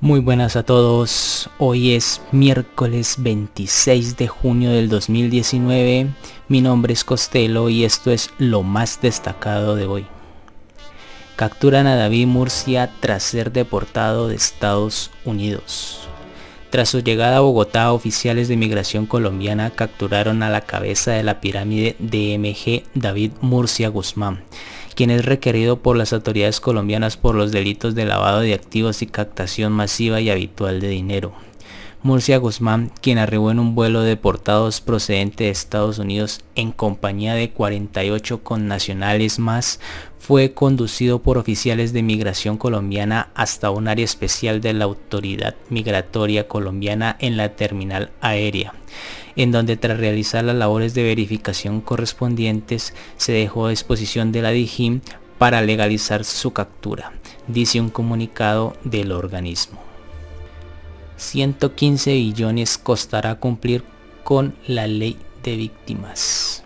Muy buenas a todos, hoy es miércoles 26 de junio del 2019, mi nombre es Costello y esto es lo más destacado de hoy. Capturan a David Murcia tras ser deportado de Estados Unidos. Tras su llegada a Bogotá, oficiales de inmigración colombiana capturaron a la cabeza de la pirámide DMG David Murcia Guzmán, quien es requerido por las autoridades colombianas por los delitos de lavado de activos y captación masiva y habitual de dinero. Murcia Guzmán, quien arribó en un vuelo de portados procedente de Estados Unidos en compañía de 48 connacionales más, fue conducido por oficiales de migración colombiana hasta un área especial de la Autoridad Migratoria Colombiana en la terminal aérea, en donde tras realizar las labores de verificación correspondientes se dejó a disposición de la DIGIM para legalizar su captura, dice un comunicado del organismo. 115 billones costará cumplir con la ley de víctimas.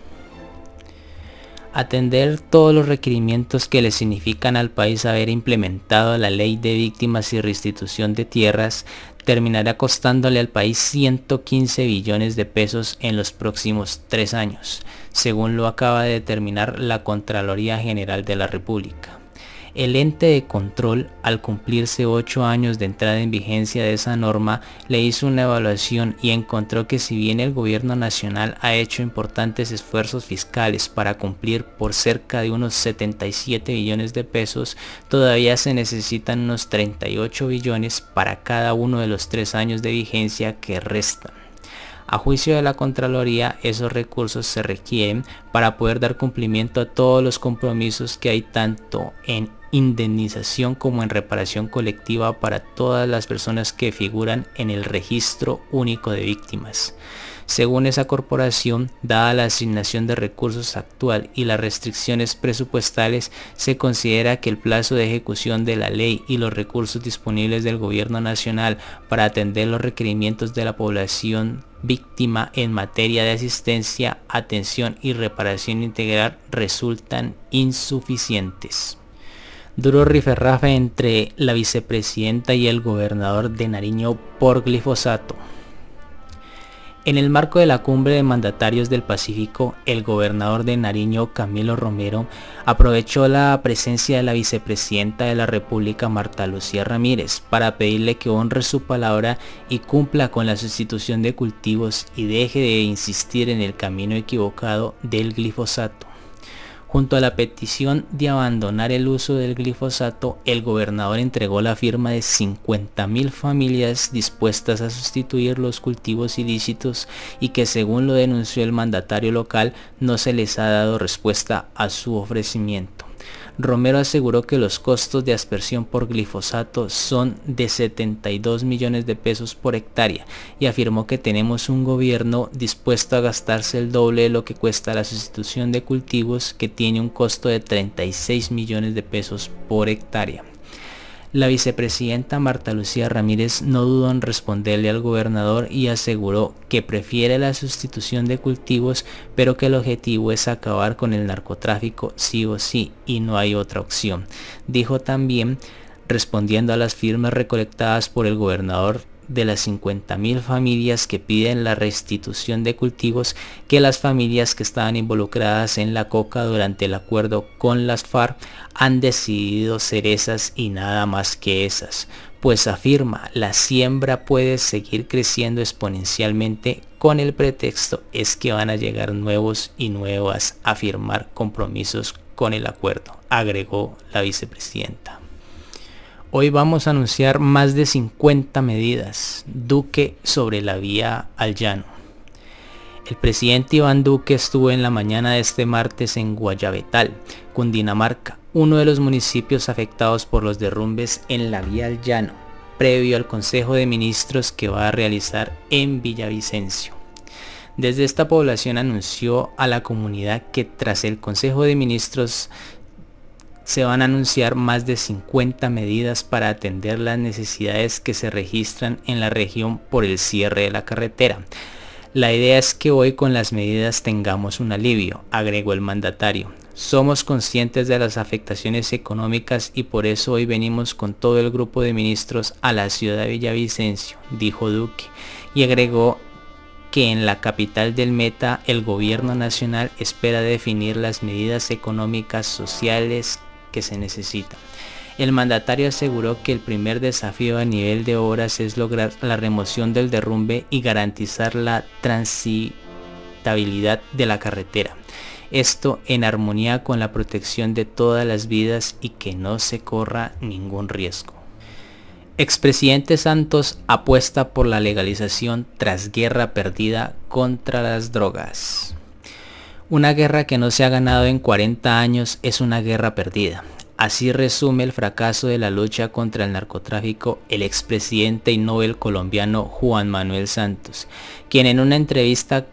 Atender todos los requerimientos que le significan al país haber implementado la ley de víctimas y restitución de tierras terminará costándole al país 115 billones de pesos en los próximos tres años, según lo acaba de determinar la Contraloría General de la República. El ente de control, al cumplirse 8 años de entrada en vigencia de esa norma, le hizo una evaluación y encontró que si bien el gobierno nacional ha hecho importantes esfuerzos fiscales para cumplir por cerca de unos 77 billones de pesos, todavía se necesitan unos 38 billones para cada uno de los 3 años de vigencia que restan. A juicio de la Contraloría, esos recursos se requieren para poder dar cumplimiento a todos los compromisos que hay tanto en indemnización como en reparación colectiva para todas las personas que figuran en el registro único de víctimas. Según esa corporación, dada la asignación de recursos actual y las restricciones presupuestales, se considera que el plazo de ejecución de la ley y los recursos disponibles del gobierno nacional para atender los requerimientos de la población víctima en materia de asistencia, atención y reparación integral resultan insuficientes. Duro riferrafe entre la vicepresidenta y el gobernador de Nariño por glifosato. En el marco de la cumbre de mandatarios del Pacífico, el gobernador de Nariño, Camilo Romero, aprovechó la presencia de la vicepresidenta de la República, Marta Lucía Ramírez, para pedirle que honre su palabra y cumpla con la sustitución de cultivos y deje de insistir en el camino equivocado del glifosato. Junto a la petición de abandonar el uso del glifosato, el gobernador entregó la firma de 50.000 familias dispuestas a sustituir los cultivos ilícitos y que según lo denunció el mandatario local no se les ha dado respuesta a su ofrecimiento. Romero aseguró que los costos de aspersión por glifosato son de 72 millones de pesos por hectárea y afirmó que tenemos un gobierno dispuesto a gastarse el doble de lo que cuesta la sustitución de cultivos que tiene un costo de 36 millones de pesos por hectárea. La vicepresidenta Marta Lucía Ramírez no dudó en responderle al gobernador y aseguró que prefiere la sustitución de cultivos, pero que el objetivo es acabar con el narcotráfico sí o sí y no hay otra opción. Dijo también, respondiendo a las firmas recolectadas por el gobernador de las 50.000 familias que piden la restitución de cultivos que las familias que estaban involucradas en la coca durante el acuerdo con las FARC han decidido ser esas y nada más que esas. Pues afirma, la siembra puede seguir creciendo exponencialmente con el pretexto es que van a llegar nuevos y nuevas a firmar compromisos con el acuerdo, agregó la vicepresidenta. Hoy vamos a anunciar más de 50 medidas Duque sobre la vía al llano. El presidente Iván Duque estuvo en la mañana de este martes en Guayabetal, Cundinamarca, uno de los municipios afectados por los derrumbes en la vía al llano, previo al Consejo de Ministros que va a realizar en Villavicencio. Desde esta población anunció a la comunidad que tras el Consejo de Ministros se van a anunciar más de 50 medidas para atender las necesidades que se registran en la región por el cierre de la carretera. La idea es que hoy con las medidas tengamos un alivio, agregó el mandatario. Somos conscientes de las afectaciones económicas y por eso hoy venimos con todo el grupo de ministros a la ciudad de Villavicencio, dijo Duque, y agregó que en la capital del Meta el gobierno nacional espera definir las medidas económicas, sociales, que se necesita. El mandatario aseguró que el primer desafío a nivel de obras es lograr la remoción del derrumbe y garantizar la transitabilidad de la carretera. Esto en armonía con la protección de todas las vidas y que no se corra ningún riesgo. Expresidente Santos apuesta por la legalización tras guerra perdida contra las drogas. Una guerra que no se ha ganado en 40 años es una guerra perdida. Así resume el fracaso de la lucha contra el narcotráfico el expresidente y Nobel colombiano Juan Manuel Santos, quien en una entrevista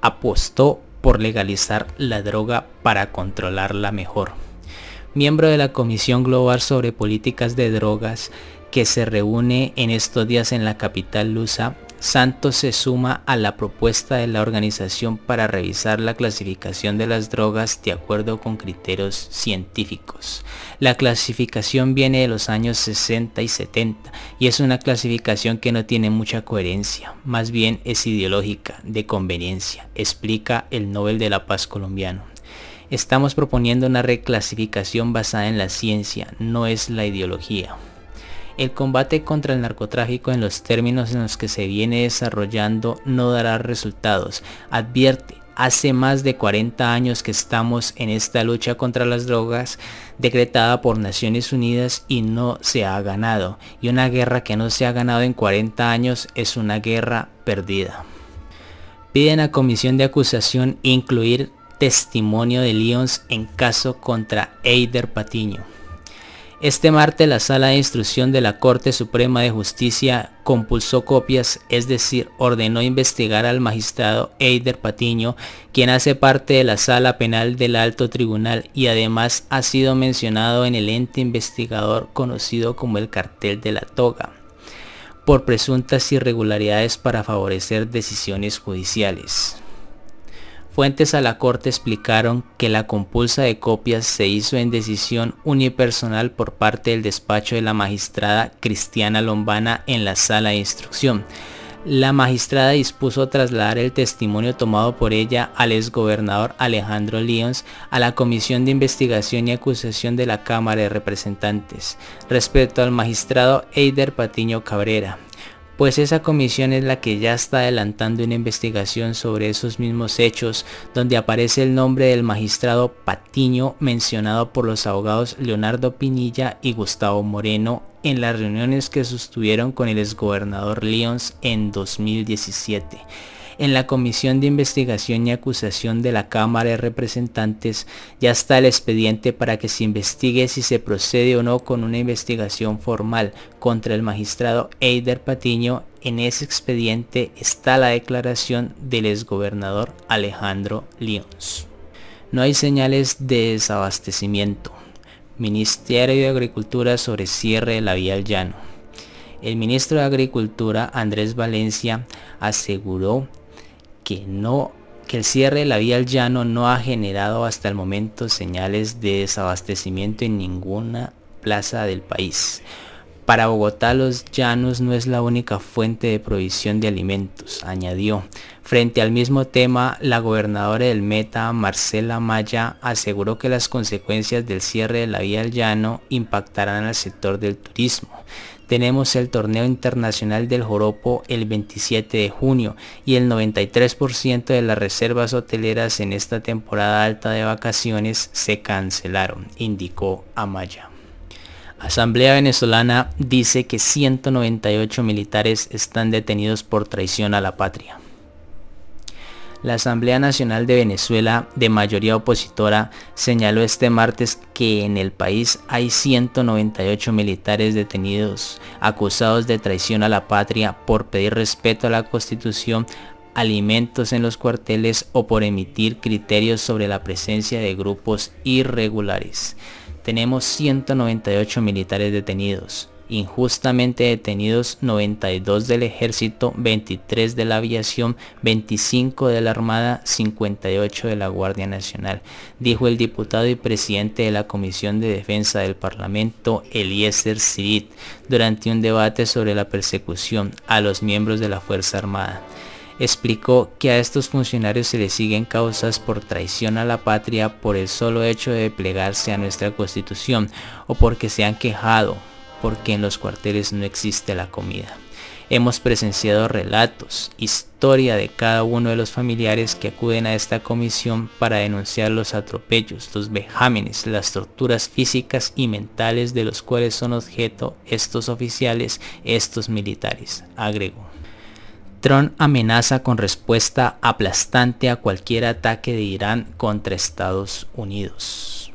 apostó por legalizar la droga para controlarla mejor. Miembro de la Comisión Global sobre Políticas de Drogas que se reúne en estos días en la capital lusa, Santos se suma a la propuesta de la organización para revisar la clasificación de las drogas de acuerdo con criterios científicos. La clasificación viene de los años 60 y 70 y es una clasificación que no tiene mucha coherencia, más bien es ideológica, de conveniencia, explica el Nobel de la Paz colombiano. Estamos proponiendo una reclasificación basada en la ciencia, no es la ideología. El combate contra el narcotráfico en los términos en los que se viene desarrollando no dará resultados, advierte. Hace más de 40 años que estamos en esta lucha contra las drogas decretada por Naciones Unidas y no se ha ganado. Y una guerra que no se ha ganado en 40 años es una guerra perdida. Piden a comisión de acusación incluir testimonio de Lyons en caso contra Eider Patiño. Este martes la Sala de Instrucción de la Corte Suprema de Justicia compulsó copias, es decir, ordenó investigar al magistrado Eider Patiño, quien hace parte de la Sala Penal del Alto Tribunal y además ha sido mencionado en el ente investigador conocido como el Cartel de la Toga, por presuntas irregularidades para favorecer decisiones judiciales. Fuentes a la corte explicaron que la compulsa de copias se hizo en decisión unipersonal por parte del despacho de la magistrada Cristiana Lombana en la sala de instrucción. La magistrada dispuso trasladar el testimonio tomado por ella al exgobernador Alejandro Lyons a la Comisión de Investigación y Acusación de la Cámara de Representantes respecto al magistrado Eider Patiño Cabrera, pues esa comisión es la que ya está adelantando una investigación sobre esos mismos hechos donde aparece el nombre del magistrado Patiño mencionado por los abogados Leonardo Pinilla y Gustavo Moreno en las reuniones que sostuvieron con el exgobernador Lyons en 2017 en la Comisión de Investigación y Acusación de la Cámara de Representantes ya está el expediente para que se investigue si se procede o no con una investigación formal contra el magistrado Eider Patiño. En ese expediente está la declaración del exgobernador Alejandro Lyons. No hay señales de desabastecimiento. Ministerio de Agricultura sobre cierre de la vía al llano. El ministro de Agricultura, Andrés Valencia, aseguró que no que el cierre de la vía al llano no ha generado hasta el momento señales de desabastecimiento en ninguna plaza del país. Para Bogotá los llanos no es la única fuente de provisión de alimentos, añadió. Frente al mismo tema, la gobernadora del Meta, Marcela Maya, aseguró que las consecuencias del cierre de la vía al llano impactarán al sector del turismo. Tenemos el torneo internacional del Joropo el 27 de junio y el 93% de las reservas hoteleras en esta temporada alta de vacaciones se cancelaron, indicó Amaya. Asamblea Venezolana dice que 198 militares están detenidos por traición a la patria. La Asamblea Nacional de Venezuela, de mayoría opositora, señaló este martes que en el país hay 198 militares detenidos, acusados de traición a la patria por pedir respeto a la Constitución, alimentos en los cuarteles o por emitir criterios sobre la presencia de grupos irregulares tenemos 198 militares detenidos, injustamente detenidos 92 del ejército, 23 de la aviación, 25 de la armada, 58 de la Guardia Nacional, dijo el diputado y presidente de la Comisión de Defensa del Parlamento, Eliezer Sirit, durante un debate sobre la persecución a los miembros de la Fuerza Armada explicó que a estos funcionarios se les siguen causas por traición a la patria por el solo hecho de plegarse a nuestra constitución o porque se han quejado porque en los cuarteles no existe la comida. Hemos presenciado relatos, historia de cada uno de los familiares que acuden a esta comisión para denunciar los atropellos, los vejámenes, las torturas físicas y mentales de los cuales son objeto estos oficiales, estos militares, agregó. Trump amenaza con respuesta aplastante a cualquier ataque de Irán contra Estados Unidos.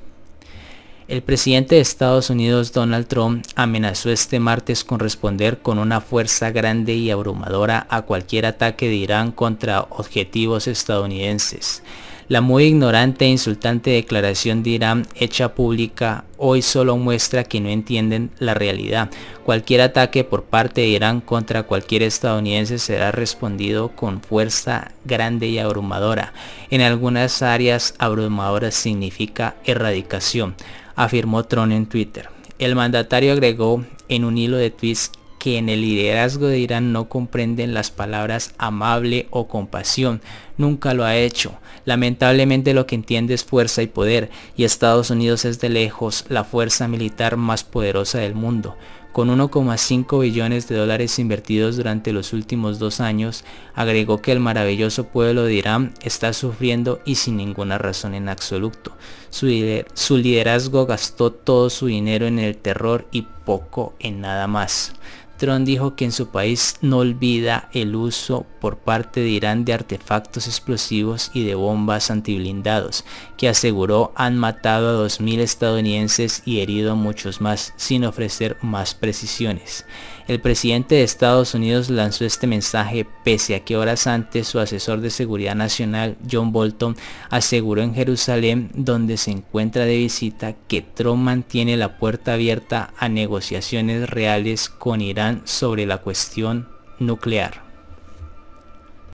El presidente de Estados Unidos Donald Trump amenazó este martes con responder con una fuerza grande y abrumadora a cualquier ataque de Irán contra objetivos estadounidenses la muy ignorante e insultante declaración de Irán hecha pública hoy solo muestra que no entienden la realidad. Cualquier ataque por parte de Irán contra cualquier estadounidense será respondido con fuerza grande y abrumadora. En algunas áreas abrumadora significa erradicación, afirmó Tron en Twitter. El mandatario agregó en un hilo de tweets que en el liderazgo de Irán no comprenden las palabras amable o compasión. Nunca lo ha hecho. Lamentablemente lo que entiende es fuerza y poder, y Estados Unidos es de lejos la fuerza militar más poderosa del mundo. Con 1,5 billones de dólares invertidos durante los últimos dos años, agregó que el maravilloso pueblo de Irán está sufriendo y sin ninguna razón en absoluto. Su, su liderazgo gastó todo su dinero en el terror y poco en nada más. Trump dijo que en su país no olvida el uso por parte de Irán de artefactos explosivos y de bombas antiblindados que aseguró han matado a 2.000 estadounidenses y herido a muchos más, sin ofrecer más precisiones. El presidente de Estados Unidos lanzó este mensaje pese a que horas antes su asesor de seguridad nacional, John Bolton, aseguró en Jerusalén, donde se encuentra de visita, que Trump mantiene la puerta abierta a negociaciones reales con Irán sobre la cuestión nuclear.